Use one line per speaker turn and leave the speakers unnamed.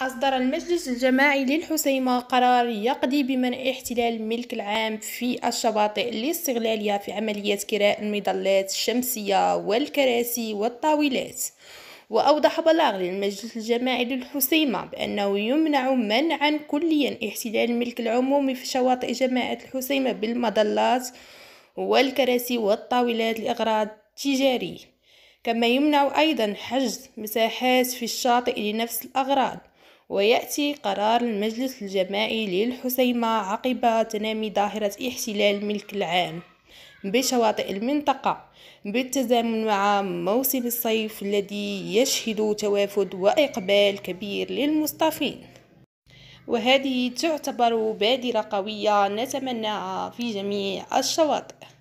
أصدر المجلس الجماعي للحسيمة قرار يقضي بمنع احتلال الملك العام في الشواطئ لاستغلالها في عملية كراء المظلات الشمسية والكراسي والطاولات وأوضح بلاغ للمجلس الجماعي للحسيمة بأنه يمنع منعا كليا احتلال الملك العمومي في شواطئ جماعة الحسيمة بالمظلات والكراسي والطاولات لأغراض تجارية كما يمنع أيضا حجز مساحات في الشاطئ لنفس الأغراض ويأتي قرار المجلس الجماعي للحسيمة عقب تنامي ظاهرة احتلال الملك العام بشواطئ المنطقة بالتزامن مع موسم الصيف الذي يشهد توافد وإقبال كبير للمصطفين وهذه تعتبر بادرة قوية نتمناها في جميع الشواطئ